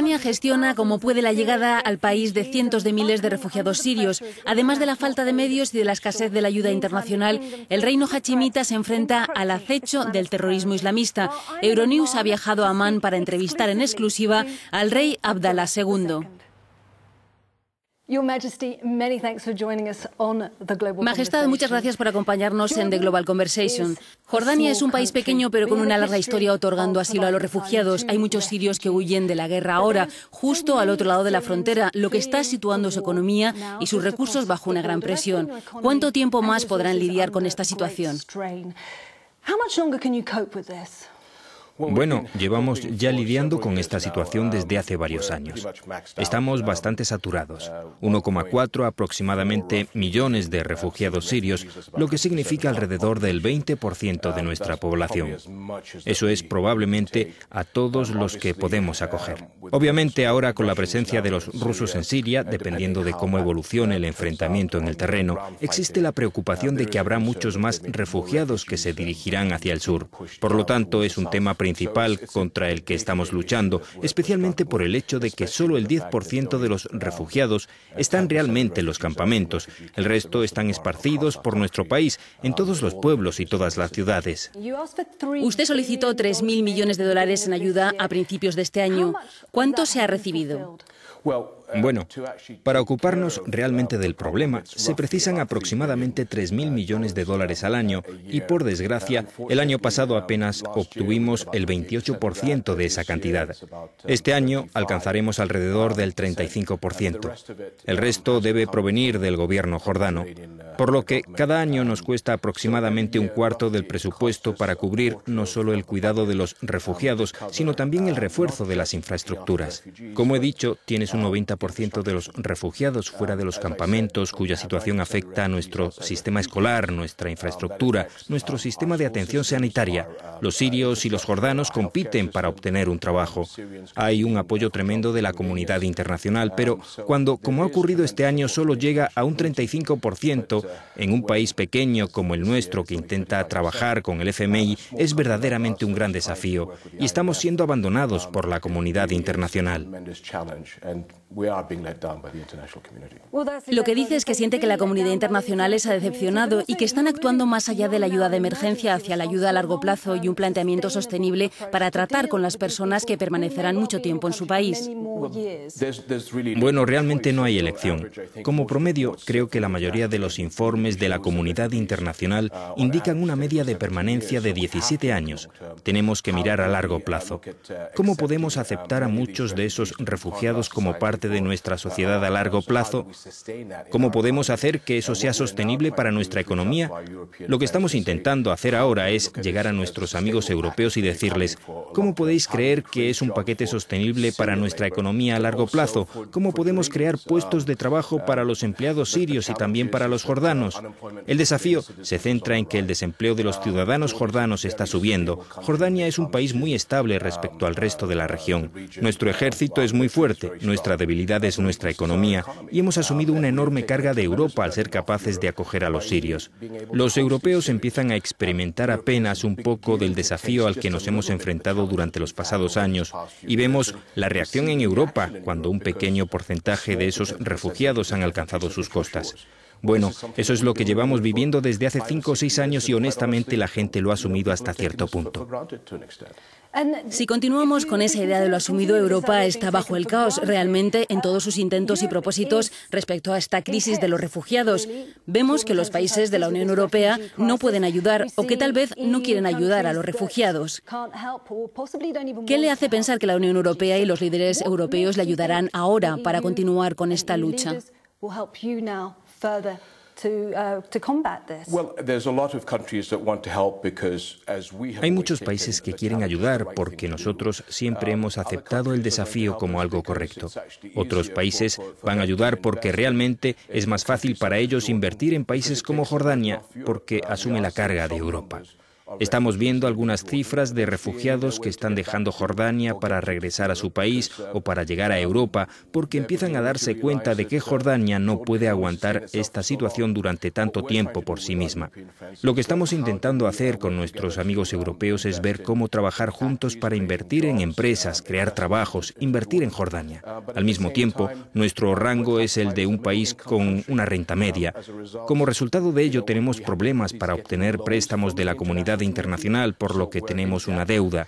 Jordania gestiona como puede la llegada al país de cientos de miles de refugiados sirios. Además de la falta de medios y de la escasez de la ayuda internacional, el reino hachimita se enfrenta al acecho del terrorismo islamista. Euronews ha viajado a Amán para entrevistar en exclusiva al rey Abdallah II. Majestad, muchas gracias por acompañarnos en The Global Conversation. Jordania es un país pequeño, pero con una larga historia otorgando asilo a los refugiados. Hay muchos sirios que huyen de la guerra ahora, justo al otro lado de la frontera, lo que está situando su economía y sus recursos bajo una gran presión. ¿Cuánto tiempo más podrán lidiar con esta situación? Bueno, llevamos ya lidiando con esta situación desde hace varios años. Estamos uh, bastante saturados, 1,4 uh, aproximadamente millones de uh, refugiados sirios, lo que significa alrededor del 20% de nuestra población. Eso es probablemente a todos los que podemos um, acoger. Obviamente ahora con la presencia de los rusos en Siria, dependiendo de cómo evolucione el enfrentamiento en el terreno, existe la preocupación de que habrá muchos más refugiados que se dirigirán hacia el sur. Por lo tanto, es un tema principal principal contra el que estamos luchando, especialmente por el hecho de que solo el 10% de los refugiados están realmente en los campamentos. El resto están esparcidos por nuestro país, en todos los pueblos y todas las ciudades. Usted solicitó mil millones de dólares en ayuda a principios de este año. ¿Cuánto se ha recibido? Bueno, para ocuparnos realmente del problema, se precisan aproximadamente 3.000 millones de dólares al año y, por desgracia, el año pasado apenas obtuvimos el 28% de esa cantidad. Este año alcanzaremos alrededor del 35%. El resto debe provenir del gobierno jordano, por lo que cada año nos cuesta aproximadamente un cuarto del presupuesto para cubrir no solo el cuidado de los refugiados, sino también el refuerzo de las infraestructuras. Como he dicho, tienes un 90% de los refugiados fuera de los campamentos cuya situación afecta a nuestro sistema escolar, nuestra infraestructura, nuestro sistema de atención sanitaria. Los sirios y los jordanos compiten para obtener un trabajo. Hay un apoyo tremendo de la comunidad internacional, pero cuando, como ha ocurrido este año, solo llega a un 35% en un país pequeño como el nuestro que intenta trabajar con el FMI, es verdaderamente un gran desafío y estamos siendo abandonados por la comunidad internacional. Lo que dice es que siente que la comunidad internacional les ha decepcionado y que están actuando más allá de la ayuda de emergencia hacia la ayuda a largo plazo y un planteamiento sostenible para tratar con las personas que permanecerán mucho tiempo en su país. Bueno, realmente no hay elección. Como promedio, creo que la mayoría de los informes de la comunidad internacional uh, indican una media de permanencia de 17 años. Tenemos que mirar a largo plazo. Uh, ¿Cómo podemos uh, aceptar a muchos de esos refugiados como parte de nuestra sociedad a largo plazo, cómo podemos hacer que eso sea sostenible para nuestra economía, lo que estamos intentando hacer ahora es llegar a nuestros amigos europeos y decirles, ¿cómo podéis creer que es un paquete sostenible para nuestra economía a largo plazo? ¿Cómo podemos crear puestos de trabajo para los empleados sirios y también para los jordanos? El desafío se centra en que el desempleo de los ciudadanos jordanos está subiendo. Jordania es un país muy estable respecto al resto de la región. Nuestro ejército es muy fuerte, nuestra debilidad nuestra economía y hemos asumido una enorme carga de Europa al ser capaces de acoger a los sirios. Los europeos empiezan a experimentar apenas un poco del desafío al que nos hemos enfrentado durante los pasados años y vemos la reacción en Europa cuando un pequeño porcentaje de esos refugiados han alcanzado sus costas. Bueno, eso es lo que llevamos viviendo desde hace cinco o seis años y honestamente la gente lo ha asumido hasta cierto punto. Si continuamos con esa idea de lo asumido, Europa está bajo el caos realmente en todos sus intentos y propósitos respecto a esta crisis de los refugiados. Vemos que los países de la Unión Europea no pueden ayudar o que tal vez no quieren ayudar a los refugiados. ¿Qué le hace pensar que la Unión Europea y los líderes europeos le ayudarán ahora para continuar con esta lucha? Hay muchos países que quieren ayudar porque nosotros uh, siempre hemos aceptado el desafío como algo correcto. Otros países van a ayudar porque realmente es más fácil para ellos invertir en países como Jordania porque uh, asume la carga de Europa. Estamos viendo algunas cifras de refugiados que están dejando Jordania para regresar a su país o para llegar a Europa porque empiezan a darse cuenta de que Jordania no puede aguantar esta situación durante tanto tiempo por sí misma. Lo que estamos intentando hacer con nuestros amigos europeos es ver cómo trabajar juntos para invertir en empresas, crear trabajos, invertir en Jordania. Al mismo tiempo, nuestro rango es el de un país con una renta media. Como resultado de ello, tenemos problemas para obtener préstamos de la comunidad internacional, por lo que tenemos una deuda.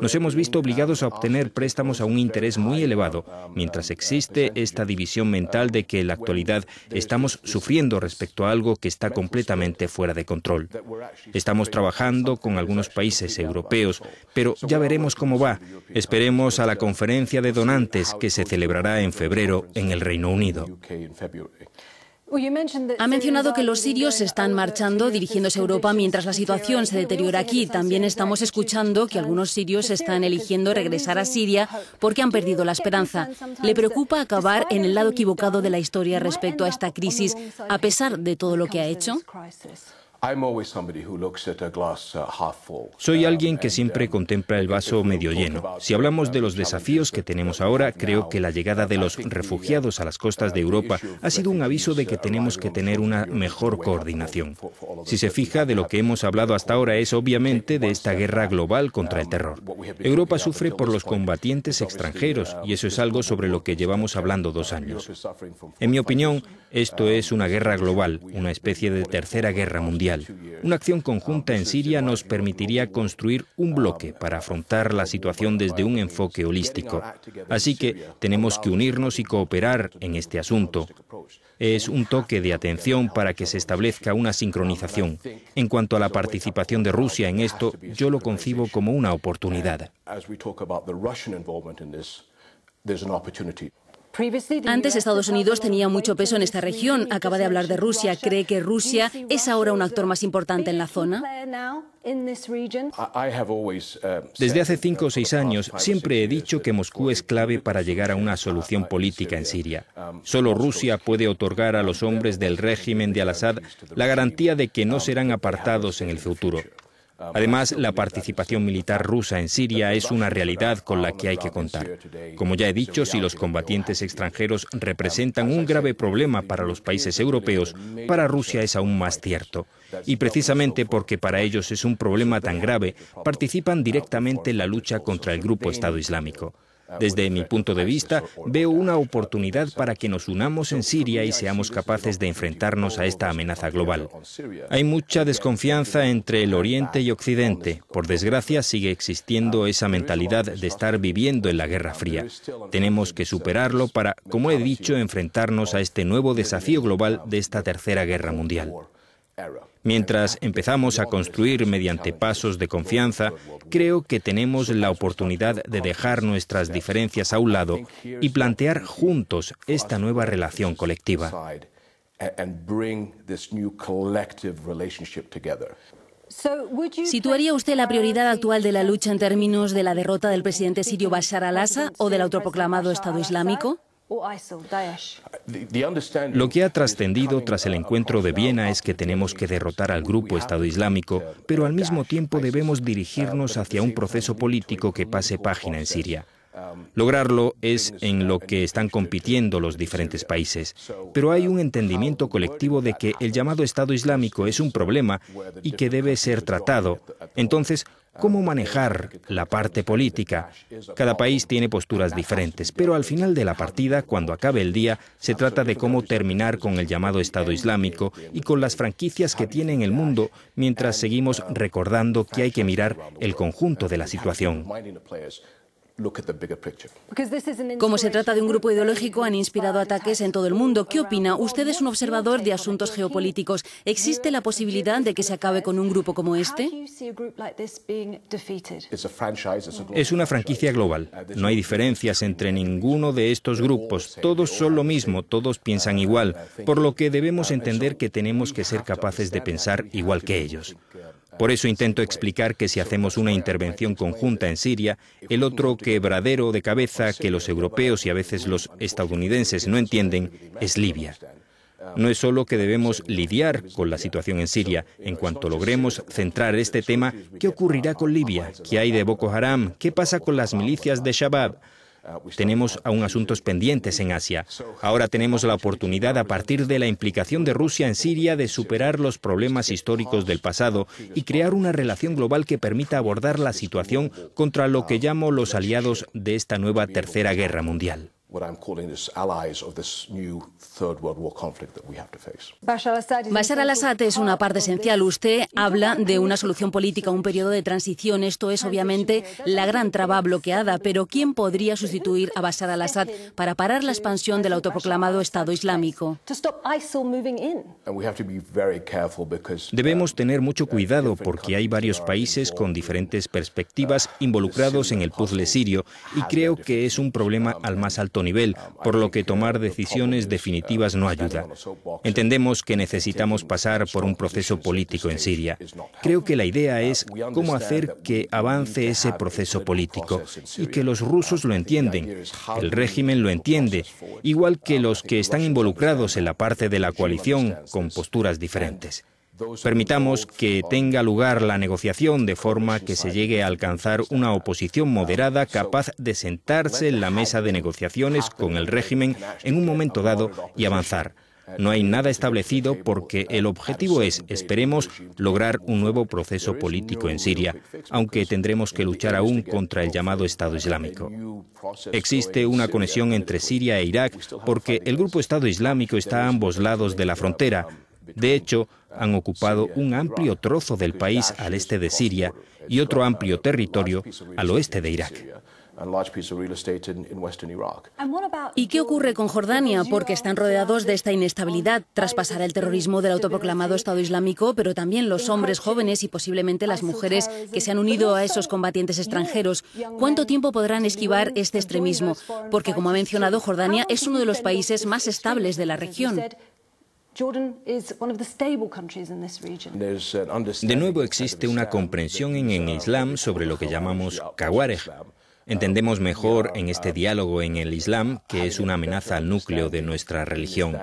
Nos hemos visto obligados a obtener préstamos a un interés muy elevado, mientras existe esta división mental de que en la actualidad estamos sufriendo respecto a algo que está completamente fuera de control. Estamos trabajando con algunos países europeos, pero ya veremos cómo va. Esperemos a la conferencia de donantes que se celebrará en febrero en el Reino Unido. Ha mencionado que los sirios están marchando, dirigiéndose a Europa mientras la situación se deteriora aquí. También estamos escuchando que algunos sirios están eligiendo regresar a Siria porque han perdido la esperanza. Le preocupa acabar en el lado equivocado de la historia respecto a esta crisis, a pesar de todo lo que ha hecho. Soy alguien que siempre um, contempla el vaso medio lleno. Si hablamos de los desafíos que tenemos ahora, creo que la llegada de los uh, refugiados a las uh, costas de Europa ha sido un aviso de que uh, tenemos que tener una mejor coordinación. Si se fija, de lo que hemos hablado hasta ahora es obviamente de esta guerra global contra el um, terror. Europa sufre por los combatientes extranjeros y eso es algo sobre lo que llevamos hablando dos años. En mi opinión, esto es una um, guerra global, una especie de tercera guerra mundial. Una acción conjunta en Siria nos permitiría construir un bloque para afrontar la situación desde un enfoque holístico. Así que tenemos que unirnos y cooperar en este asunto. Es un toque de atención para que se establezca una sincronización. En cuanto a la participación de Rusia en esto, yo lo concibo como una oportunidad. Antes Estados Unidos tenía mucho peso en esta región. Acaba de hablar de Rusia. ¿Cree que Rusia es ahora un actor más importante en la zona? Uh, Desde hace cinco uh, o seis años siempre he dicho que uh, Moscú es clave para llegar a una solución política en Siria. Um, Solo Rusia puede otorgar a los hombres del régimen de Al-Assad la garantía de que no serán apartados en el futuro. Además, la participación militar rusa en Siria es una realidad con la que hay que contar. Como ya he dicho, si los combatientes extranjeros representan un grave problema para los países europeos, para Rusia es aún más cierto. Y precisamente porque para ellos es un problema tan grave, participan directamente en la lucha contra el grupo Estado Islámico. Desde mi punto de vista, veo una oportunidad para que nos unamos en Siria y seamos capaces de enfrentarnos a esta amenaza global. Hay mucha desconfianza entre el Oriente y Occidente. Por desgracia, sigue existiendo esa mentalidad de estar viviendo en la Guerra Fría. Tenemos que superarlo para, como he dicho, enfrentarnos a este nuevo desafío global de esta Tercera Guerra Mundial. Mientras empezamos a construir mediante pasos de confianza, creo que tenemos la oportunidad de dejar nuestras diferencias a un lado y plantear juntos esta nueva relación colectiva. ¿Situaría usted la prioridad actual de la lucha en términos de la derrota del presidente sirio Bashar al-Assad o del autoproclamado Estado Islámico? Lo que ha trascendido tras el encuentro de Viena es que tenemos que derrotar al grupo Estado Islámico, pero al mismo tiempo debemos dirigirnos hacia un proceso político que pase página en Siria. Lograrlo es en lo que están compitiendo los diferentes países, pero hay un entendimiento colectivo de que el llamado Estado Islámico es un problema y que debe ser tratado. Entonces, ¿cómo manejar la parte política? Cada país tiene posturas diferentes, pero al final de la partida, cuando acabe el día, se trata de cómo terminar con el llamado Estado Islámico y con las franquicias que tiene en el mundo mientras seguimos recordando que hay que mirar el conjunto de la situación. Como se trata de un grupo ideológico, han inspirado ataques en todo el mundo. ¿Qué opina? Usted es un observador de asuntos geopolíticos. ¿Existe la posibilidad de que se acabe con un grupo como este? Es una franquicia global. Uh, no hay diferencias entre ninguno de estos grupos. Todos son lo mismo, todos piensan igual, por lo que debemos entender que tenemos que ser capaces de pensar igual que ellos. Por eso intento explicar que si hacemos una intervención conjunta en Siria, el otro quebradero de cabeza que los europeos y a veces los estadounidenses no entienden es Libia. No es solo que debemos lidiar con la situación en Siria. En cuanto logremos centrar este tema, ¿qué ocurrirá con Libia? ¿Qué hay de Boko Haram? ¿Qué pasa con las milicias de Shabab? Tenemos aún asuntos pendientes en Asia. Ahora tenemos la oportunidad, a partir de la implicación de Rusia en Siria, de superar los problemas históricos del pasado y crear una relación global que permita abordar la situación contra lo que llamo los aliados de esta nueva Tercera Guerra Mundial. Bashar al-Assad es una parte esencial. Usted habla de una solución política, un periodo de transición. Esto es obviamente la gran traba bloqueada. Pero ¿quién podría sustituir a Bashar al-Assad para parar la expansión del autoproclamado Estado Islámico? Uh, Debemos tener mucho cuidado porque hay varios países con diferentes uh, perspectivas involucrados en el puzzle sirio y creo que es un problema al más alto nivel, ah, por lo que tomar decisiones definitivas no ayuda. Entendemos que necesitamos pasar por un proceso político en Siria. Creo que la idea uh, es cómo hacer que avance ese proceso político y que los uh, rusos lo entienden, el régimen lo entiende, igual que ah, los que están involucrados en la parte de la coalición con posturas diferentes. Permitamos que tenga lugar la negociación de forma que se llegue a alcanzar una oposición moderada capaz de sentarse en la mesa de negociaciones con el régimen en un momento dado y avanzar. No hay nada establecido porque el objetivo es, esperemos, lograr un nuevo proceso político en Siria, aunque tendremos que luchar aún contra el llamado Estado Islámico. Existe una conexión entre Siria e Irak porque el grupo Estado Islámico está a ambos lados de la frontera, de hecho, han ocupado un amplio trozo del país al este de Siria y otro amplio territorio al oeste de Irak. ¿Y qué ocurre con Jordania? Porque están rodeados de esta inestabilidad tras pasar el terrorismo del autoproclamado Estado Islámico, pero también los hombres jóvenes y posiblemente las mujeres que se han unido a esos combatientes extranjeros. ¿Cuánto tiempo podrán esquivar este extremismo? Porque, como ha mencionado, Jordania es uno de los países más estables de la región. De nuevo existe una comprensión en el Islam sobre lo que llamamos kawarej, Entendemos mejor en este diálogo en el Islam que es una amenaza al núcleo de nuestra religión.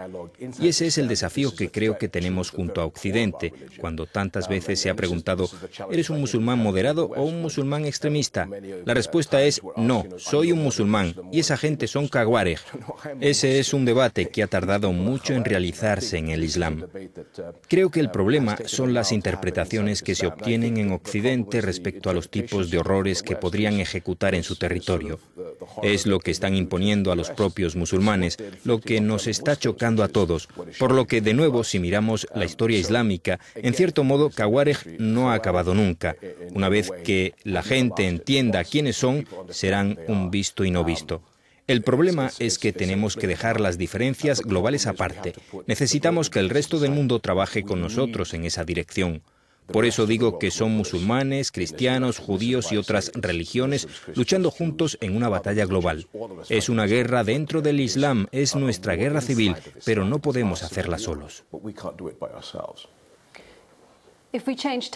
Y ese es el desafío que creo que tenemos junto a Occidente, cuando tantas veces se ha preguntado, ¿eres un musulmán moderado o un musulmán extremista? La respuesta es no, soy un musulmán y esa gente son caguare... Ese es un debate que ha tardado mucho en realizarse en el Islam. Creo que el problema son las interpretaciones que se obtienen en Occidente respecto a los tipos de horrores que podrían ejecutar en su territorio. Es lo que están imponiendo a los propios musulmanes, lo que nos está chocando a todos. Por lo que, de nuevo, si miramos la historia islámica, en cierto modo, Kawarej no ha acabado nunca. Una vez que la gente entienda quiénes son, serán un visto y no visto. El problema es que tenemos que dejar las diferencias globales aparte. Necesitamos que el resto del mundo trabaje con nosotros en esa dirección. Por eso digo que son musulmanes, cristianos, judíos y otras religiones luchando juntos en una batalla global. Es una guerra dentro del Islam, es nuestra guerra civil, pero no podemos hacerla solos.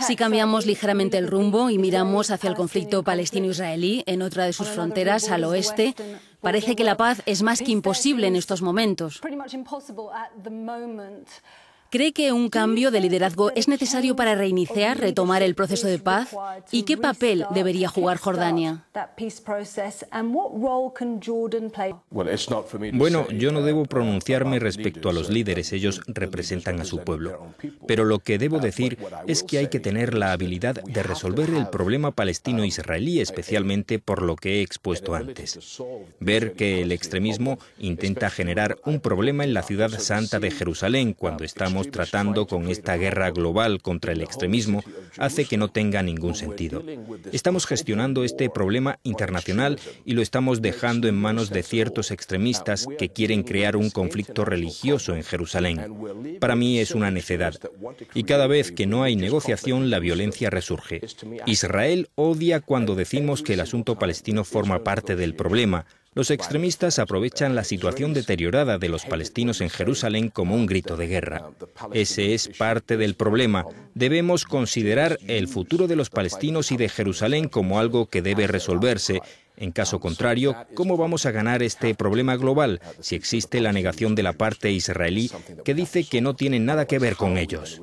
Si cambiamos ligeramente el rumbo y miramos hacia el conflicto palestino-israelí en otra de sus fronteras al oeste, parece que la paz es más que imposible en estos momentos. ¿Cree que un cambio de liderazgo es necesario para reiniciar, retomar el proceso de paz? ¿Y qué papel debería jugar Jordania? Bueno, yo no debo pronunciarme respecto a los uh, líderes, ellos representan a su pueblo. Pero lo que debo decir es que hay que tener la habilidad de resolver el problema palestino-israelí, uh, especialmente por lo que he expuesto antes. Ver que el extremismo intenta generar un problema en la ciudad santa de Jerusalén cuando uh, estamos tratando con esta guerra global contra el extremismo hace que no tenga ningún sentido. Estamos gestionando este problema internacional y lo estamos dejando en manos de ciertos extremistas que quieren crear un conflicto religioso en Jerusalén. Para mí es una necedad. Y cada vez que no hay negociación, la violencia resurge. Israel odia cuando decimos que el asunto palestino forma parte del problema los extremistas aprovechan la situación deteriorada de los palestinos en Jerusalén como un grito de guerra. Ese es parte del problema. Debemos considerar el futuro de los palestinos y de Jerusalén como algo que debe resolverse en caso contrario, ¿cómo vamos a ganar este problema global si existe la negación de la parte israelí que dice que no tiene nada que ver con ellos?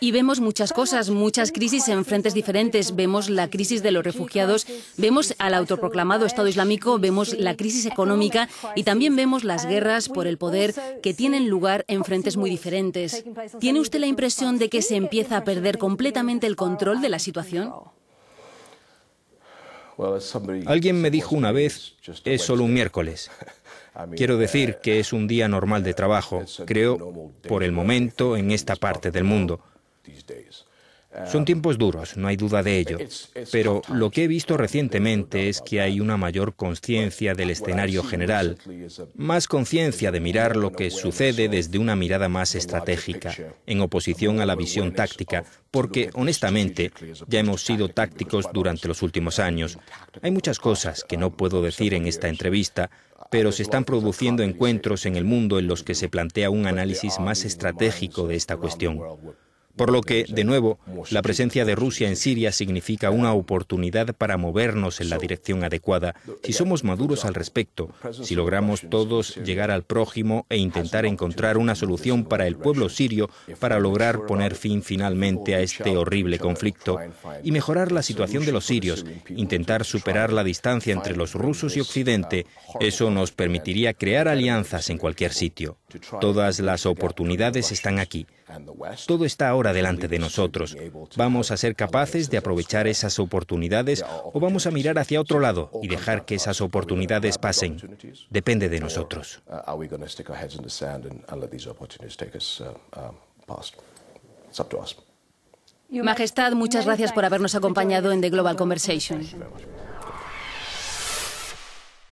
Y vemos muchas cosas, muchas crisis en frentes diferentes. Vemos la crisis de los refugiados, vemos al autoproclamado Estado Islámico, vemos la crisis económica y también vemos las guerras por el poder que tienen lugar en frentes muy diferentes. ¿Tiene usted la impresión de que se empieza a perder completamente el control de la situación? Alguien me dijo una vez, es solo un miércoles. Quiero decir uh, que es un día normal de trabajo, creo, por el momento, en esta parte del mundo. Son tiempos duros, no hay duda de ello, pero lo que he visto recientemente es que hay una mayor conciencia del escenario general, más conciencia de mirar lo que sucede desde una mirada más estratégica, en oposición a la visión táctica, porque honestamente ya hemos sido tácticos durante los últimos años. Hay muchas cosas que no puedo decir en esta entrevista, pero se están produciendo encuentros en el mundo en los que se plantea un análisis más estratégico de esta cuestión. Por lo que, de nuevo, la presencia de Rusia en Siria significa una oportunidad para movernos en la dirección adecuada, si somos maduros al respecto, si logramos todos llegar al prójimo e intentar encontrar una solución para el pueblo sirio para lograr poner fin finalmente a este horrible conflicto y mejorar la situación de los sirios, intentar superar la distancia entre los rusos y uh, Occidente, eso nos permitiría crear alianzas en cualquier sitio. Todas las oportunidades están aquí. Todo está ahora delante de nosotros. ¿Vamos a ser capaces de aprovechar esas oportunidades o vamos a mirar hacia otro lado y dejar que esas oportunidades pasen? Depende de nosotros. Majestad, muchas gracias por habernos acompañado en The Global Conversation.